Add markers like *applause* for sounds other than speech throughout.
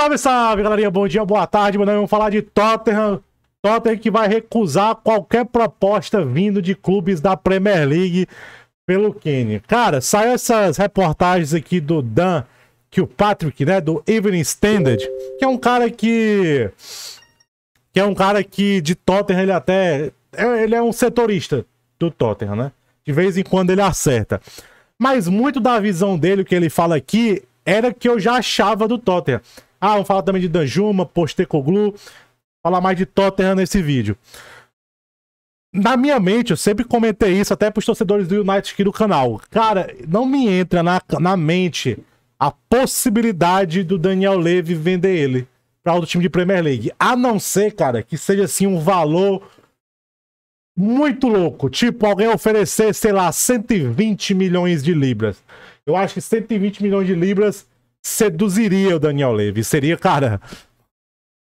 Salve, salve, galerinha. Bom dia, boa tarde. Mano, vamos é falar de Tottenham. Tottenham que vai recusar qualquer proposta vindo de clubes da Premier League pelo Kane. Cara, saiu essas reportagens aqui do Dan, que o Patrick, né, do Evening Standard, que é um cara que que é um cara que de Tottenham ele até ele é um setorista do Tottenham, né? De vez em quando ele acerta. Mas muito da visão dele o que ele fala aqui era que eu já achava do Tottenham. Ah, vamos falar também de Danjuma, Postecoglu, falar mais de Tottenham nesse vídeo. Na minha mente, eu sempre comentei isso até para os torcedores do United aqui do canal. Cara, não me entra na, na mente a possibilidade do Daniel Levy vender ele para outro time de Premier League. A não ser, cara, que seja assim um valor muito louco. Tipo, alguém oferecer, sei lá, 120 milhões de libras. Eu acho que 120 milhões de libras seduziria o Daniel Levy. Seria, cara,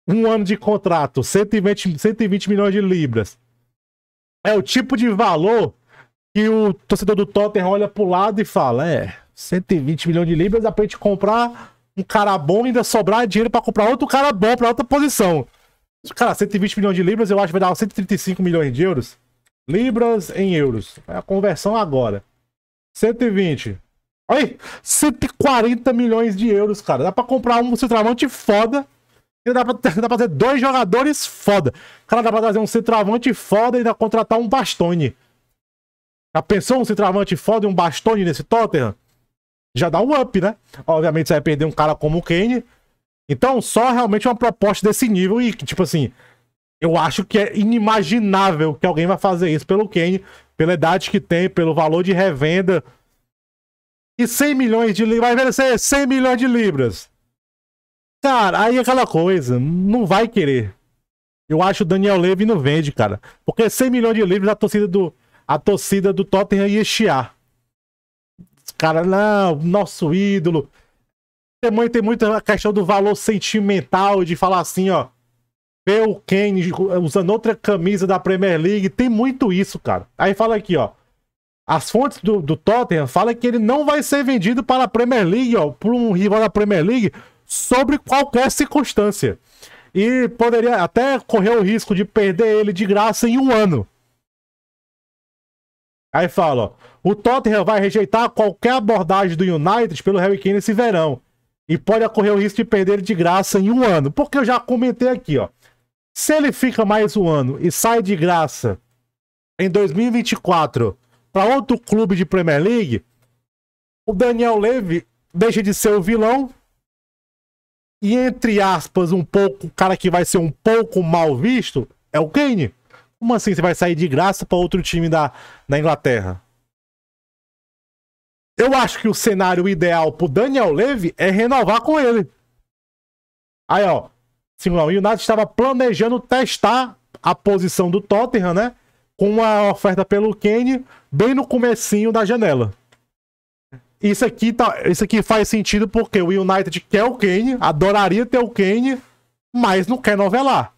um ano de contrato, 120, 120 milhões de libras. É o tipo de valor que o torcedor do Tottenham olha pro lado e fala: é, 120 milhões de libras dá pra gente comprar um cara bom e ainda sobrar dinheiro para comprar outro cara bom para outra posição. Cara, 120 milhões de libras eu acho que vai dar 135 milhões de euros. Libras em euros. É a conversão agora. 120. Olha 140 milhões de euros, cara. Dá pra comprar um centroavante foda. E dá pra, *laughs* dá pra ter dois jogadores foda. Cara, dá pra trazer um centroavante foda e ainda contratar um bastone. Já pensou um centroavante foda e um bastone nesse Tottenham? Já dá um up, né? Obviamente você vai perder um cara como o Kane. Então, só realmente uma proposta desse nível e que, tipo assim, eu acho que é inimaginável que alguém vai fazer isso pelo Kane, pela idade que tem, pelo valor de revenda e 100 milhões de libras. Vai merecer 100 milhões de libras. Cara, aí é aquela coisa. Não vai querer. Eu acho o Daniel Levy não vende, cara. Porque 100 milhões de libras a torcida do, a torcida do Tottenham ia chiar. Cara, não, nosso ídolo. tem muita questão do valor sentimental de falar assim, ó. Ver o Kane usando outra camisa da Premier League. Tem muito isso, cara. Aí fala aqui, ó. As fontes do, do Tottenham falam que ele não vai ser vendido para a Premier League, ó, por um rival da Premier League, sobre qualquer circunstância. E poderia até correr o risco de perder ele de graça em um ano. Aí fala, ó, o Tottenham vai rejeitar qualquer abordagem do United pelo Harry Kane esse verão. E pode ocorrer o risco de perder ele de graça em um ano. Porque eu já comentei aqui, ó. Se ele fica mais um ano e sai de graça em 2024 para outro clube de Premier League, o Daniel Levy deixa de ser o vilão e, entre aspas, um pouco, o cara que vai ser um pouco mal visto é o Kane. Como assim você vai sair de graça para outro time da, da Inglaterra? Eu acho que o cenário ideal pro Daniel Levy é renovar com ele. Aí, ó. Sim, o United estava planejando testar a posição do Tottenham, né? com a oferta pelo Kane bem no comecinho da janela. Isso aqui, tá, isso aqui faz sentido porque o United quer o Kane, adoraria ter o Kane, mas não quer novelar.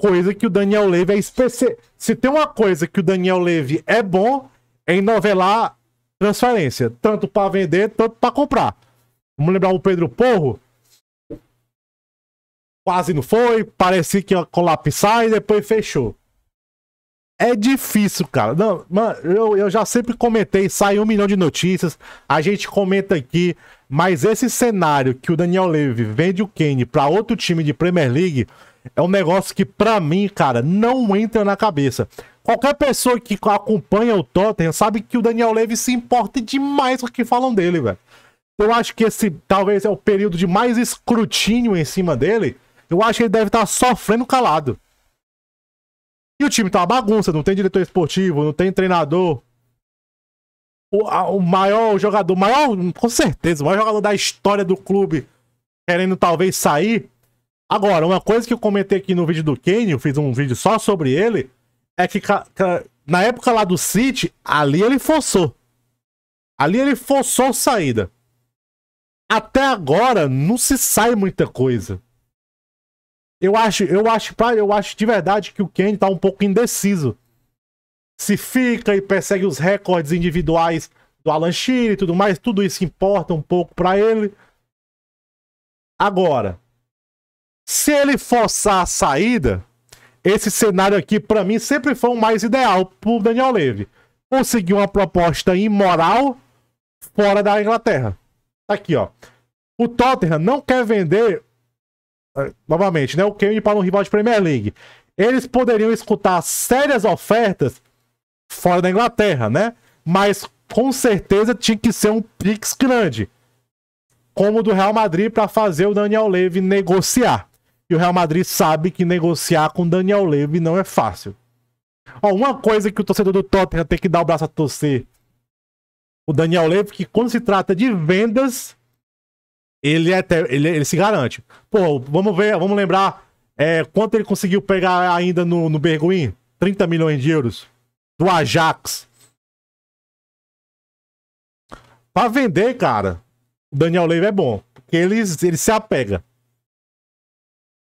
Coisa que o Daniel Levy é especial. Se tem uma coisa que o Daniel Levy é bom, é em novelar transferência, tanto para vender, tanto para comprar. Vamos lembrar o Pedro Porro? Quase não foi, parecia que ia colapsar e depois fechou. É difícil, cara. Não, mano, eu, eu já sempre comentei, sai um milhão de notícias, a gente comenta aqui, mas esse cenário que o Daniel Levy vende o Kane para outro time de Premier League é um negócio que, para mim, cara, não entra na cabeça. Qualquer pessoa que acompanha o Tottenham sabe que o Daniel Levy se importa demais com o que falam dele, velho. Eu acho que esse talvez é o período de mais escrutínio em cima dele. Eu acho que ele deve estar tá sofrendo calado. E o time tá uma bagunça, não tem diretor esportivo, não tem treinador. O, a, o maior jogador, maior, com certeza, o maior jogador da história do clube querendo talvez sair. Agora, uma coisa que eu comentei aqui no vídeo do Kane, eu fiz um vídeo só sobre ele, é que na época lá do City, ali ele forçou. Ali ele forçou saída. Até agora não se sai muita coisa. Eu acho, eu acho, eu acho de verdade que o Kenny tá um pouco indeciso. Se fica e persegue os recordes individuais do Alan Shearer e tudo mais, tudo isso importa um pouco para ele. Agora, se ele forçar a saída, esse cenário aqui para mim sempre foi o mais ideal pro Daniel Levy. Conseguir uma proposta imoral fora da Inglaterra. Tá aqui, ó. O Tottenham não quer vender é, novamente, né? O Kane para um rival de Premier League. Eles poderiam escutar sérias ofertas fora da Inglaterra, né? Mas com certeza tinha que ser um pix grande. Como o do Real Madrid para fazer o Daniel Levy negociar. E o Real Madrid sabe que negociar com Daniel Levy não é fácil. Ó, uma coisa que o torcedor do Tottenham tem que dar o braço a torcer. O Daniel Levy, que quando se trata de vendas, ele, até, ele, ele se garante. Pô, vamos ver, vamos lembrar é, quanto ele conseguiu pegar ainda no, no Berguin? 30 milhões de euros. Do Ajax. Pra vender, cara, o Daniel Leiva é bom. Porque ele, ele se apega.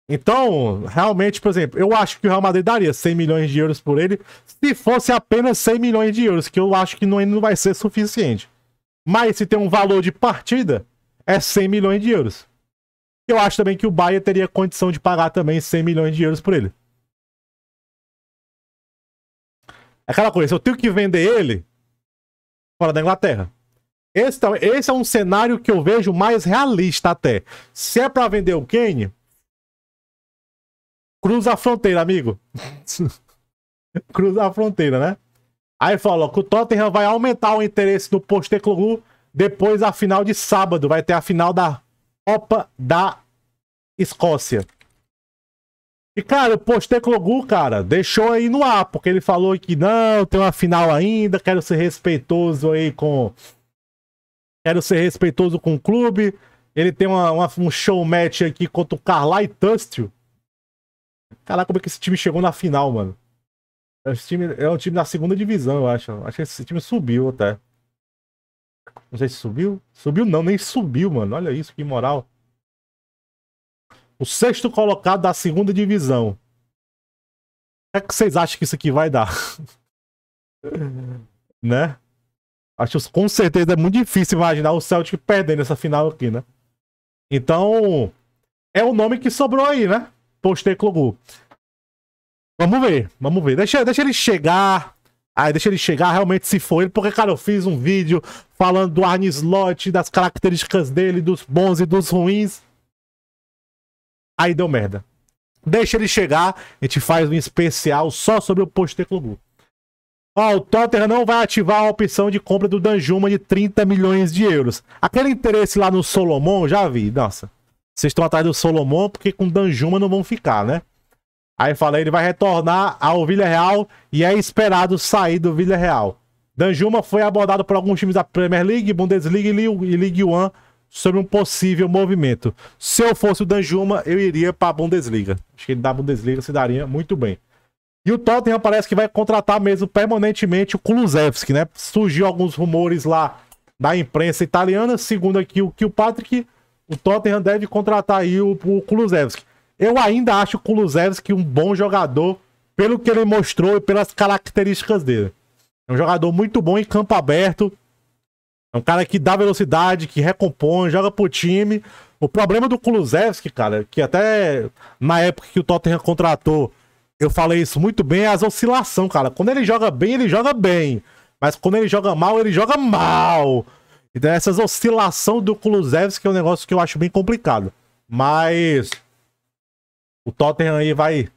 Então, realmente, por exemplo, eu acho que o Real Madrid daria 100 milhões de euros por ele se fosse apenas 100 milhões de euros, que eu acho que não, não vai ser suficiente. Mas se tem um valor de partida, é 100 milhões de euros. Eu acho também que o Bayern teria condição de pagar também 100 milhões de euros por ele. É aquela coisa, eu tenho que vender ele fora da Inglaterra. Esse, tá, esse é um cenário que eu vejo mais realista até. Se é para vender o Kane, cruza a fronteira, amigo. *laughs* cruza a fronteira, né? Aí falou que o Tottenham vai aumentar o interesse do Postecoglou depois a final de sábado vai ter a final da Copa da Escócia. E, cara, o Logu, cara, deixou aí no ar, porque ele falou que não, tem uma final ainda, quero ser respeitoso aí com. Quero ser respeitoso com o clube. Ele tem uma, uma, um show match aqui contra o Carlisle Tustio. Caraca, como é que esse time chegou na final, mano? Esse time é um time da segunda divisão, eu acho. Acho que esse time subiu até. Não sei se subiu. Subiu não, nem subiu, mano. Olha isso, que moral. O sexto colocado da segunda divisão. O que, é que vocês acham que isso aqui vai dar? *laughs* né? Acho com certeza é muito difícil imaginar o Celtic perdendo essa final aqui, né? Então, é o nome que sobrou aí, né? Postei Clogu. Vamos ver, vamos ver. Deixa, deixa ele chegar. Aí deixa ele chegar, realmente se ele, Porque, cara, eu fiz um vídeo falando do Arne Slot, das características dele, dos bons e dos ruins. Aí deu merda. Deixa ele chegar, a gente faz um especial só sobre o Postecoglou. Ó, o Tottenham não vai ativar a opção de compra do Danjuma de 30 milhões de euros. Aquele interesse lá no Solomon, já vi, nossa. Vocês estão atrás do Solomon porque com Danjuma não vão ficar, né? Aí fala, ele vai retornar ao Vila Real e é esperado sair do Vila Real. Danjuma foi abordado por alguns times da Premier League, Bundesliga e League One sobre um possível movimento. Se eu fosse o Danjuma, eu iria para a Bundesliga. Acho que ele da Bundesliga se daria muito bem. E o Tottenham parece que vai contratar mesmo permanentemente o Kulusevski, né? Surgiu alguns rumores lá da imprensa italiana, segundo aqui o que o Patrick, o Tottenham deve contratar aí o, o Kulusevski. Eu ainda acho o Kulusevski um bom jogador, pelo que ele mostrou e pelas características dele. É um jogador muito bom em campo aberto. É um cara que dá velocidade, que recompõe, joga pro time. O problema do Kulusevski, cara, que até na época que o Tottenham contratou, eu falei isso muito bem, é as oscilação, cara. Quando ele joga bem, ele joga bem. Mas quando ele joga mal, ele joga mal. Então essas oscilação do Kulusevski é um negócio que eu acho bem complicado. Mas o Tottenham aí vai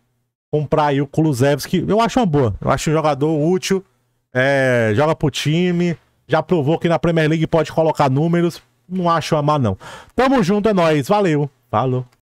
comprar aí o Kulusevski. Eu acho uma boa. Eu acho um jogador útil. É, joga pro time. Já provou que na Premier League pode colocar números. Não acho uma má, não. Tamo junto, é nóis. Valeu. Falou.